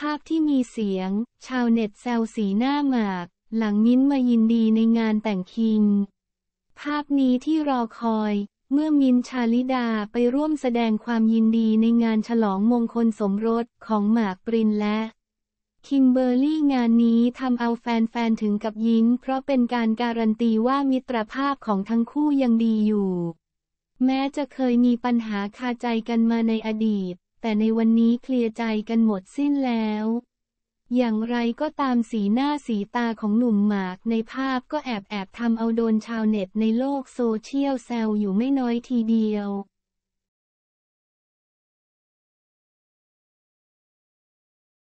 ภาพที่มีเสียง ชาวเน็ตแซวสีหน้าหมาก หลังมิ้นมายินดีในงานแต่งคิงภาพนี้ที่รอคอย เมื่อมินชาลิดาไปร่วมแสดงความยินดีในงานฉลองมงคลสมรสของหมากปรินและ คิมเบอร์รี่งานนี้ทำเอาแฟนๆถึงกับยิ้มเพราะเป็นการการันตีว่ามิตรภาพของทั้งคู่ยังดีอยู่ แม้จะเคยมีปัญหาคาใจกันมาในอดีตแต่ในวันนี้เคลียร์ใจกันหมดสิ้นแล้ว อย่างไรก็ตามสีหน้าสีตาของหนุ่มหมากในภาพก็แอบแอบทำเอาโดนชาวเน็ตในโลกโซเชียลแซวอยู่ไม่น้อยทีเดียว